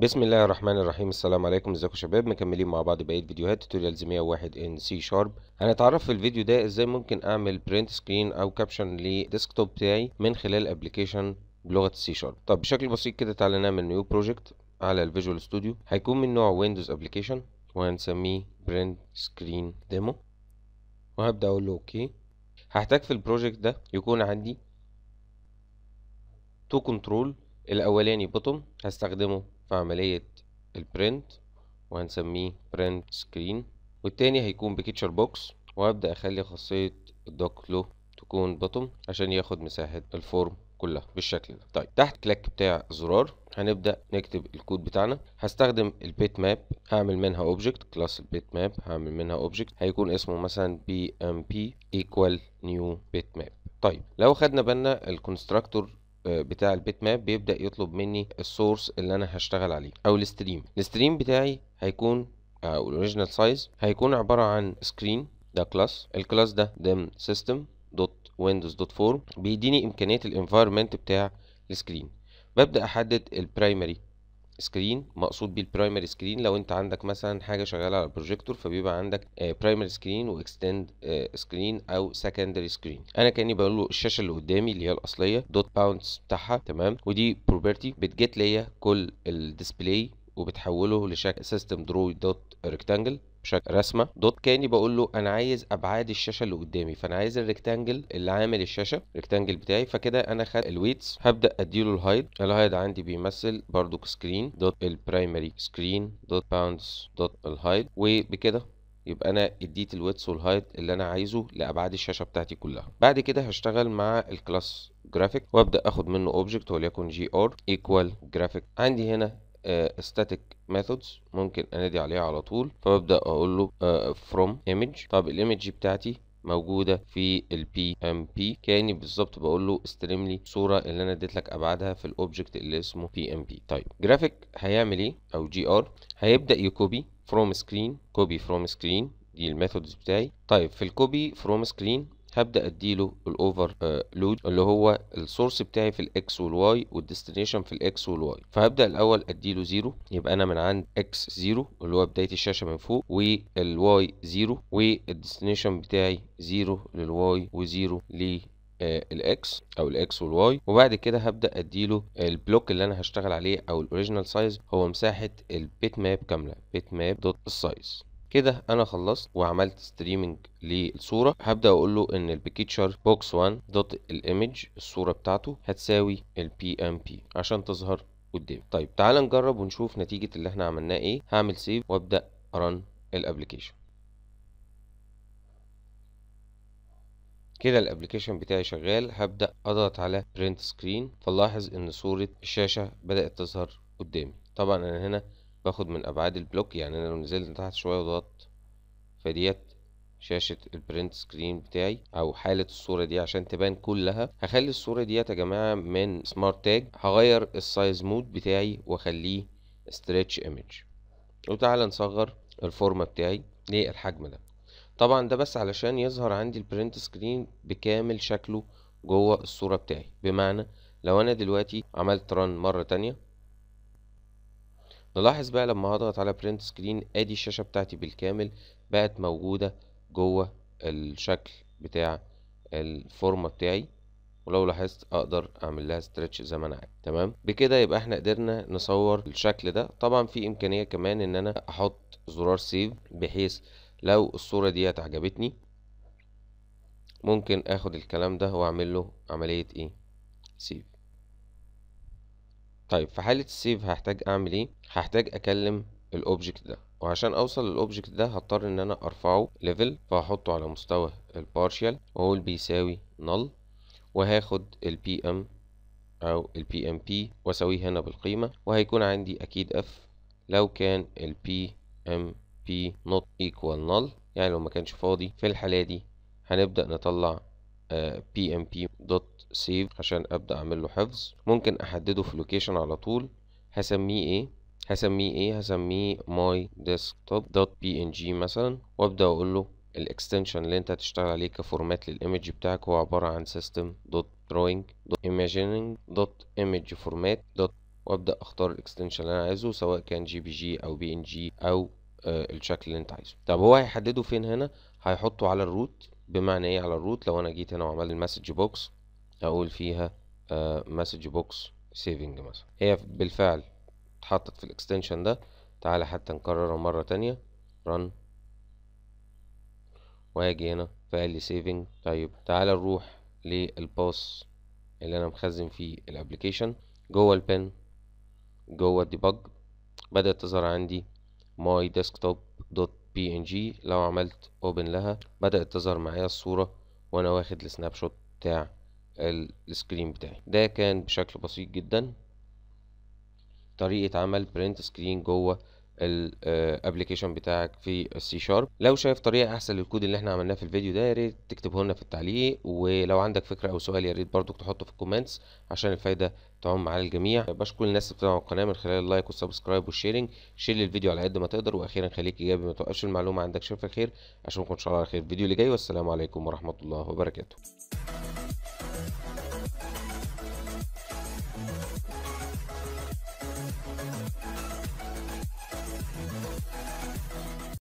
بسم الله الرحمن الرحيم السلام عليكم ازيكم يا شباب مكملين مع بعض بقيه فيديوهات توتوريالز 101 ان سي شارب هنتعرف في الفيديو ده ازاي ممكن اعمل برنت سكرين او كابشن للديسكتوب بتاعي من خلال ابلكيشن بلغه السي شارب طب بشكل بسيط كده تعالى نعمل نيو بروجكت على الفيجوال ستوديو هيكون من نوع ويندوز ابلكيشن وهنسميه برنت سكرين ديمو وهبدا اقول له اوكي هحتاج في البروجكت ده يكون عندي تو كنترول الاولاني بوتوم هستخدمه في عملية البرنت وهنسميه برنت سكرين والتاني هيكون بكيتشر بوكس وهبدأ أخلي خاصية الدوك لو تكون بوتوم عشان ياخد مساحة الفورم كلها بالشكل ده طيب تحت كليك بتاع الزرار هنبدا نكتب الكود بتاعنا هستخدم البيت ماب هعمل منها اوبجكت كلاس البيت ماب هعمل منها اوبجكت هيكون اسمه مثلا بي ام بي ايكوال نيو بيت ماب طيب لو خدنا بالنا الكونستراكتور بتاع البيت ماب بيبدا يطلب مني السورس اللي انا هشتغل عليه او الاستريم الاستريم بتاعي هيكون او الاوريجينال سايز هيكون عباره عن سكرين ده كلاس الكلاس ده دم سيستم دوت ويندوز دوت فورم بيديني امكانيات الانفايرمنت بتاع السكرين ببدا احدد البرايمري سكرين مقصود بيه البرايمري سكرين لو انت عندك مثلا حاجه شغاله على البروجيكتور فبيبقى عندك برايمري سكرين واكستند سكرين او سكندري سكرين انا كاني بقول له الشاشه اللي قدامي اللي هي الاصليه دوت باونس بتاعها تمام ودي بروبرتي بتجيت ليا كل الديسبلاي وبتحوله لشكل سيستم درو دوت ريكتانجل بشكل رسمه دوت كاني بقول له انا عايز ابعاد الشاشه اللي قدامي فانا عايز الريكتانجل اللي عامل الشاشه الريكتانجل بتاعي فكده انا خدت الويتس هبدا اديله الهايد الهايد عندي بيمثل برضو سكرين دوت البرايمري سكرين دوت باوندز دوت الهايد وبكده يبقى انا اديت الويتس والهايد اللي انا عايزه لابعاد الشاشه بتاعتي كلها بعد كده هشتغل مع الكلاس جرافيك وابدا اخد منه اوبجكت وليكن جي ار ايكوال جرافيك عندي هنا آه، static methods ممكن انادي عليها على طول فببدا اقول له آه، from image طب الايمج بتاعتي موجوده في البي ام بي كاني بالظبط بقول له استلم لي الصوره اللي انا اديت لك ابعادها في الاوبجكت اللي اسمه بي ام بي طيب جرافيك هيعمل ايه او جي ار هيبدا يكوبي فروم سكرين كوبي فروم سكرين دي الميثودز بتاعي طيب في الكوبي فروم سكرين هبدا اديله الاوفر آه، لود اللي هو السورس بتاعي في الاكس والواي والديستنيشن في الاكس والواي فهبدا الاول اديله زيرو يبقى انا من عند اكس زيرو اللي هو بدايه الشاشه من فوق والواي زيرو والديستنيشن بتاعي زيرو للواي وزيرو لل الاكس آه، او الاكس والواي وبعد كده هبدا اديله البلوك اللي انا هشتغل عليه او الاوريجينال سايز هو مساحه البيت ماب كامله بيت ماب دوت السايز كده انا خلصت وعملت ستريمنج للصوره هبدا اقول له ان البيكتشر بوكس 1 دوت الايمج الصوره بتاعته هتساوي البي ام بي عشان تظهر قدامي طيب تعال نجرب ونشوف نتيجه اللي احنا عملناه ايه هعمل سيف وابدا ارن الابلكيشن كده الابلكيشن بتاعي شغال هبدا اضغط على برنت سكرين فلاحظ ان صوره الشاشه بدات تظهر قدامي طبعا انا هنا باخد من أبعاد البلوك يعني أنا لو نزلت تحت شوية وضغطت فديت شاشة البرنت سكرين بتاعي أو حالة الصورة دي عشان تبان كلها هخلي الصورة ديت يا جماعة من سمارت تاج هغير السايز مود بتاعي وأخليه ستريتش ايمج وتعالى نصغر الفورمة بتاعي للحجم ده طبعا ده بس علشان يظهر عندي البرنت سكرين بكامل شكله جوه الصورة بتاعي بمعنى لو أنا دلوقتي عملت ران مرة تانية نلاحظ بقى لما هضغط على برنت سكرين ادي الشاشة بتاعتي بالكامل بقت موجودة جوه الشكل بتاع الفورمة بتاعي ولو لاحظت اقدر اعمل لها ستريتش زي ما انا عايز تمام بكده يبقى احنا قدرنا نصور الشكل ده طبعا في امكانيه كمان ان انا احط زرار سيف بحيث لو الصوره ديت عجبتني ممكن اخد الكلام ده واعمل له عمليه ايه سيف طيب في حالة السيف هحتاج اعمل ايه هحتاج اكلم الاوبجكت ده وعشان اوصل للاوبجكت ده هضطر ان انا ارفعه ليفل فهحطه على مستوى البارشال وهقول بيساوي نل وهاخد البي ام او البي ام بي واساويه هنا بالقيمة وهيكون عندي اكيد اف لو كان البي ام بي نوت ايكوال نل يعني لو ما كانش فاضي في الحالة دي هنبدأ نطلع آه، pmp.save عشان ابدا اعمل له حفظ ممكن احدده في لوكيشن على طول هسميه ايه هسميه ايه هسميه my desktop.png مثلا وابدا اقول له الاكستنشن اللي انت هتشتغل عليه كفورمات للايمج بتاعك هو عباره عن system.drawing.imagining.imageformat. وابدا اختار الاكستنشن اللي انا عايزه سواء كان جي بي جي او بي ان جي او آه، الشكل اللي انت عايزه طب هو هيحدده فين هنا هيحطه على الروت بمعنى ايه على الروت لو انا جيت هنا وعملت المسج بوكس اقول فيها مسج بوكس سيفنج مثلا هي بالفعل اتحطت في الاكستنشن ده تعالى حتى نكررها مرة تانية run واجي هنا فقال لي سيفنج طيب تعالى نروح للباس اللي انا مخزن فيه الابلكيشن جوه البن جوه الديبج بدأت تظهر عندي my desktop dot بي ان جي لو عملت اوبن لها بدأت تظهر معايا الصورة وانا واخد السناب شوت بتاع السكرين بتاعي ده كان بشكل بسيط جدا طريقة عمل برنت سكرين جوه الابلكيشن آه، بتاعك في السي شارب لو شايف طريقه احسن للكود اللي احنا عملناه في الفيديو ده يا ريت تكتبه لنا في التعليق ولو عندك فكره او سؤال يا ريت برضك تحطه في الكومنتس عشان الفايده تعم على الجميع بشكر الناس اللي بتتابع القناه من خلال اللايك والسبسكرايب والشيرنج شير الفيديو على قد ما تقدر واخيرا خليك ايجابي ما توقفش المعلومه عندك شوف الخير اشوفكم ان شاء الله على خير الفيديو اللي جاي والسلام عليكم ورحمه الله وبركاته